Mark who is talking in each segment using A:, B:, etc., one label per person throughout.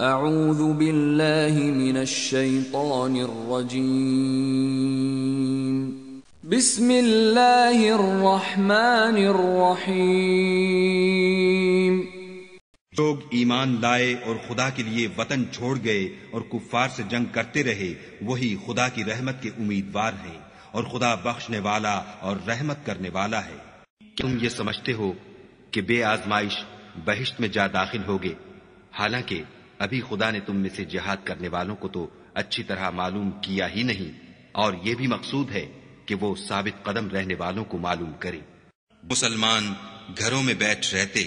A: أعوذ بالله من الشيطان الرجيم بسم الله الرحمن الرحيم लोग ईमान लाए और खुदा के लिए वतन छोड़ गए और कुफार से जंग करते रहे वही खुदा की रहमत के उम्मीदवार हैं और खुदा बख्शने वाला और रहमत करने वाला है तुम ये समझते हो कि बे आजमाइश बहिश्त में जा दाखिल होगे हालांकि अभी खुदा ने तुम में से जिहाद करने वालों को तो अच्छी तरह मालूम किया ही नहीं और ये भी मकसूद है कि वो साबित कदम रहने वालों को मालूम करे मुसलमान घरों में बैठ रहते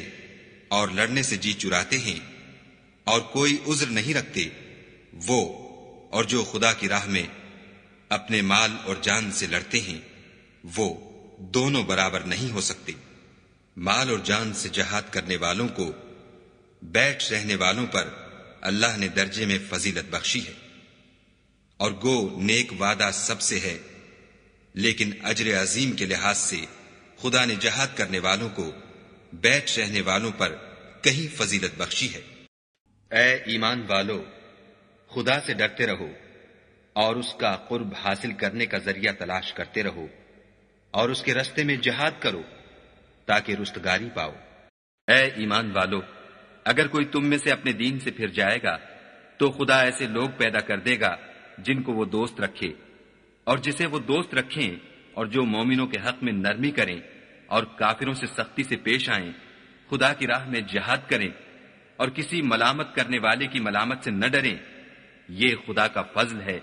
A: और लड़ने से जी चुराते हैं और कोई उज्र नहीं रखते वो और जो खुदा की राह में अपने माल और जान से लड़ते हैं वो दोनों बराबर नहीं हो सकते माल और जान से जहाद करने वालों को बैठ रहने वालों पर अल्लाह ने दर्जे में फजीलत बख्शी है और गो नेक वादा सबसे है लेकिन अजर अजीम के लिहाज से खुदा ने जहाद करने वालों को बैठ रहने वालों पर कहीं फजीलत बख्शी है ए ईमान वालो खुदा से डरते रहो और उसका कुर्ब हासिल करने का जरिया तलाश करते रहो और उसके रस्ते में जहाद करो ताकि रुस्तगारी पाओ ए ईमान वालों अगर कोई तुम में से अपने दीन से फिर जाएगा तो खुदा ऐसे लोग पैदा कर देगा जिनको वो दोस्त रखे और जिसे वो दोस्त रखें और जो मोमिनों के हक में नरमी करें और काफिरों से सख्ती से पेश आए खुदा की राह में जहाद करें और किसी मलामत करने वाले की मलामत से न डरें ये खुदा का फजल है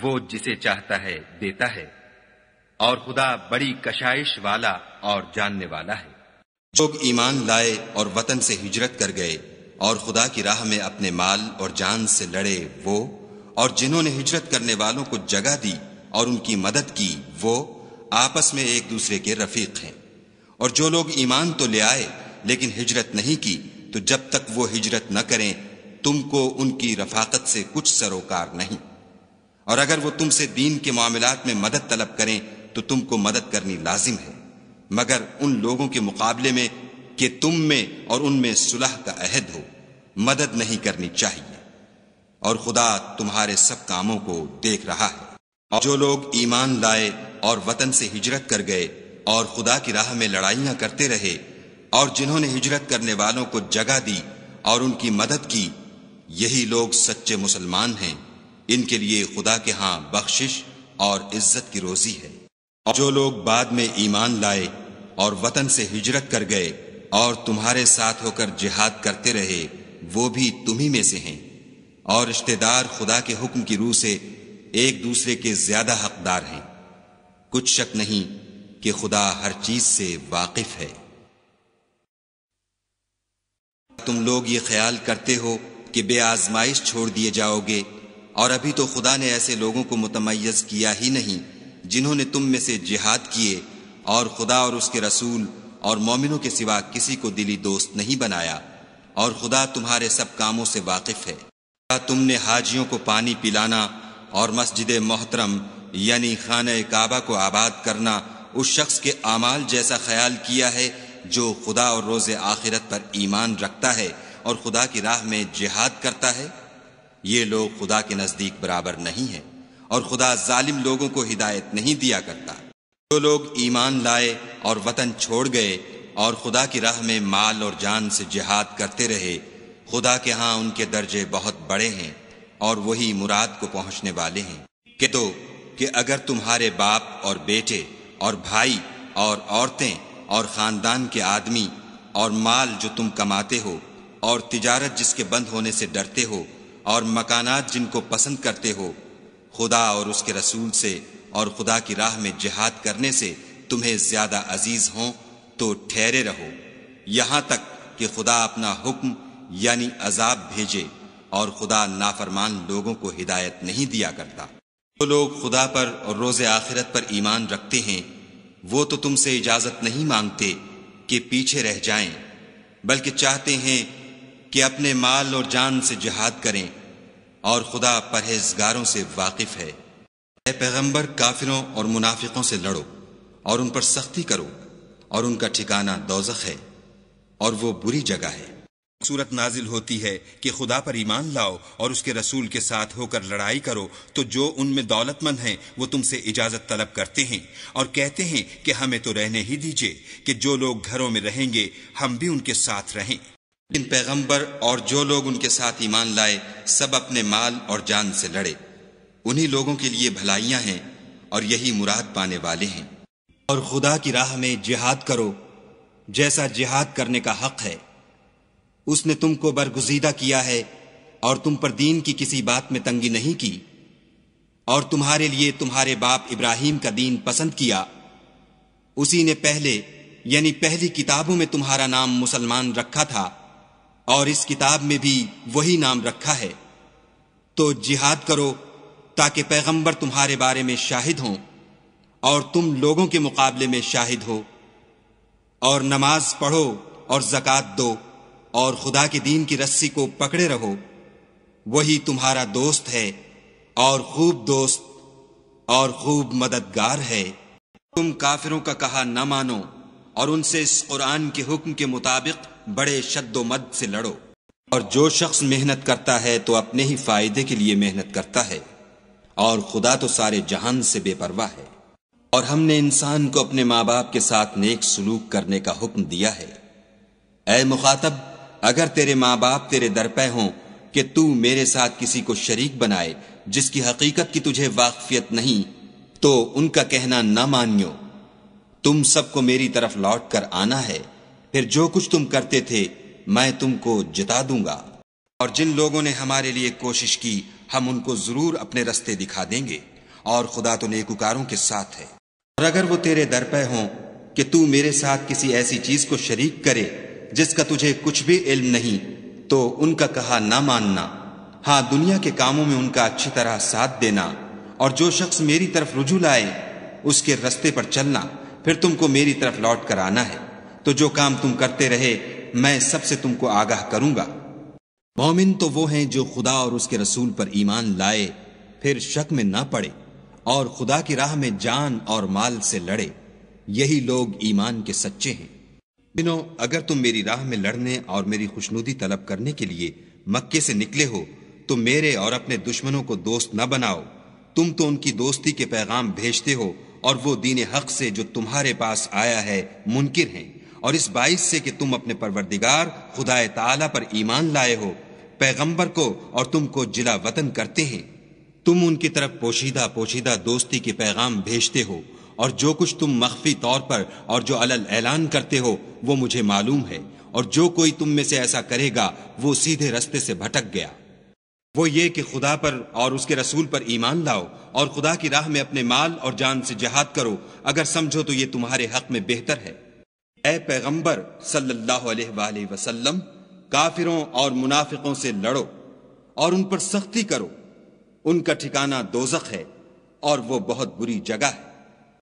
A: वो जिसे चाहता है देता है और खुदा बड़ी कशाइश वाला और जानने वाला है जो ईमान लाए और वतन से हिजरत कर गए और खुदा की राह में अपने माल और जान से लड़े वो और जिन्होंने हिजरत करने वालों को जगह दी और उनकी मदद की वो आपस में एक दूसरे के रफीक हैं और जो लोग ईमान तो ले आए लेकिन हिजरत नहीं की तो जब तक वो हिजरत न करें तुमको उनकी रफाकत से कुछ सरोकार नहीं और अगर वो तुमसे दीन के मामला में मदद तलब करें तो तुमको मदद करनी लाजिम है मगर उन लोगों के मुकाबले में कि तुम में और उनमें सुलह का अहद हो मदद नहीं करनी चाहिए और खुदा तुम्हारे सब कामों को देख रहा है और जो लोग ईमान लाए और वतन से हिजरत कर गए और खुदा की राह में लड़ाइयां करते रहे और जिन्होंने हिजरत करने वालों को जगह दी और उनकी मदद की यही लोग सच्चे मुसलमान हैं इनके लिए खुदा के हाँ बख्शिश और इज्जत की रोजी है और जो लोग बाद में ईमान लाए और वतन से हिजरत कर गए और तुम्हारे साथ होकर जिहाद करते रहे वो भी तुम्ही में से हैं और रिश्तेदार खुदा के हुक्म की रूह से एक दूसरे के ज्यादा हकदार हैं कुछ शक नहीं कि खुदा हर चीज से वाकिफ है तुम लोग ये ख्याल करते हो कि बे आजमाइश छोड़ दिए जाओगे और अभी तो खुदा ने ऐसे लोगों को मुतमयज किया ही नहीं जिन्होंने तुम में से जिहाद किए और खुदा और उसके रसूल और मोमिनों के सिवा किसी को दिली दोस्त नहीं बनाया और खुदा तुम्हारे सब कामों से वाकिफ है क्या तुमने हाजियों को पानी पिलाना और मस्जिद मोहतरम यानी खान काबा को आबाद करना उस शख्स के आमाल जैसा ख्याल किया है जो खुदा और रोज़ आखिरत पर ईमान रखता है और खुदा की राह में जिहाद करता है ये लोग खुदा के नज़दीक बराबर नहीं है और खुदा जालिम लोगों को हिदायत नहीं दिया करता जो लोग ईमान लाए और वतन छोड़ गए और खुदा की राह में माल और जान से जिहाद करते रहे खुदा के यहाँ उनके दर्जे बहुत बड़े हैं और वही मुराद को पहुंचने वाले हैं कि तो कि अगर तुम्हारे बाप और बेटे और भाई और औरतें और ख़ानदान के आदमी और माल जो तुम कमाते हो और तिजारत जिसके बंद होने से डरते हो और मकानात जिनको पसंद करते हो खुदा और उसके रसूल से और खुदा की राह में जिहाद करने से तुम्हें ज्यादा अजीज हो तो ठहरे रहो यहां तक कि खुदा अपना हुक्म यानी अजाब भेजे और खुदा नाफरमान लोगों को हिदायत नहीं दिया करता जो तो लोग खुदा पर और रोज आखिरत पर ईमान रखते हैं वो तो तुमसे इजाजत नहीं मांगते कि पीछे रह जाएं, बल्कि चाहते हैं कि अपने माल और जान से जिहाद करें और खुदा परहेजगारों से वाकिफ है ए पैगंबर काफिरों और मुनाफिकों से लड़ो और उन पर सख्ती करो और उनका ठिकाना दोजख है और वो बुरी जगह है सूरत नाजिल होती है कि खुदा पर ईमान लाओ और उसके रसूल के साथ होकर लड़ाई करो तो जो उनमें दौलतमंद हैं वो तुमसे इजाज़त तलब करते हैं और कहते हैं कि हमें तो रहने ही दीजिए कि जो लोग घरों में रहेंगे हम भी उनके साथ रहें लेकिन पैगंबर और जो लोग उनके साथ ईमान लाए सब अपने माल और जान से लड़े उन्हीं लोगों के लिए भलाइयां हैं और यही मुराद पाने वाले हैं और खुदा की राह में जिहाद करो जैसा जिहाद करने का हक है उसने तुमको बरगुजीदा किया है और तुम पर दीन की किसी बात में तंगी नहीं की और तुम्हारे लिए तुम्हारे बाप इब्राहिम का दीन पसंद किया उसी ने पहले यानी पहली किताबों में तुम्हारा नाम मुसलमान रखा था और इस किताब में भी वही नाम रखा है तो जिहाद करो ताकि पैगंबर तुम्हारे बारे में शाहिद हों और तुम लोगों के मुकाबले में शाहिद हो और नमाज पढ़ो और जक़ात दो और खुदा के दीन की रस्सी को पकड़े रहो वही तुम्हारा दोस्त है और खूब दोस्त और खूब मददगार है तुम काफिरों का कहा न मानो और उनसे इस कुरान के हुक्म के मुताबिक बड़े शद्दोमद से लड़ो और जो शख्स मेहनत करता है तो अपने ही फायदे के लिए मेहनत करता है और खुदा तो सारे जहान से बेपरवाह है और हमने इंसान को अपने माँ बाप के साथ नेक सलूक करने का हुक्म दिया है ए मुखातब अगर तेरे माँ बाप तेरे दरपे हों कि तू मेरे साथ किसी को शरीक बनाए जिसकी हकीकत की तुझे वाकफियत नहीं तो उनका कहना ना मानियो तुम सबको मेरी तरफ लौट कर आना है फिर जो कुछ तुम करते थे मैं तुमको जिता दूंगा और जिन लोगों ने हमारे लिए कोशिश की हम उनको जरूर अपने रस्ते दिखा देंगे और खुदा तो नेकुकारों के साथ है और अगर वो तेरे दर पे हों कि तू मेरे साथ किसी ऐसी चीज को शरीक करे जिसका तुझे कुछ भी इल्म नहीं तो उनका कहा ना मानना हाँ दुनिया के कामों में उनका अच्छी तरह साथ देना और जो शख्स मेरी तरफ रुझू लाए उसके रस्ते पर चलना फिर तुमको मेरी तरफ लौट कर आना है तो जो काम तुम करते रहे मैं सबसे तुमको आगाह करूंगा मोमिन तो वो हैं जो खुदा और उसके रसूल पर ईमान लाए फिर शक में ना पड़े और खुदा की राह में जान और माल से लड़े यही लोग ईमान के सच्चे हैं बिनो अगर तुम मेरी राह में लड़ने और मेरी खुशनुदी तलब करने के लिए मक्के से निकले हो तो मेरे और अपने दुश्मनों को दोस्त न बनाओ तुम तो उनकी दोस्ती के पैगाम भेजते हो और वो दीन हक से जो तुम्हारे पास आया है मुनकिर हैं और इस बाइस से कि तुम अपने परवरदिगार खुदा ताला पर ईमान लाए हो पैगंबर को और तुमको जिला वतन करते हैं तुम उनकी तरफ पोशीदा पोशीदा दोस्ती के पैगाम भेजते हो और जो कुछ तुम मख्फी तौर पर और जो अलल ऐलान करते हो वो मुझे मालूम है और जो कोई तुम में से ऐसा करेगा वो सीधे रस्ते से भटक गया वो ये कि खुदा पर और उसके रसूल पर ईमान लाओ और खुदा की राह में अपने माल और जान से जहाद करो अगर समझो तो ये तुम्हारे हक में बेहतर है ए पैगंबर सल्लल्लाहु अलैहि वसल्लम काफिरों और मुनाफिकों से लड़ो और उन पर सख्ती करो उनका ठिकाना दोजक है और वो बहुत बुरी जगह है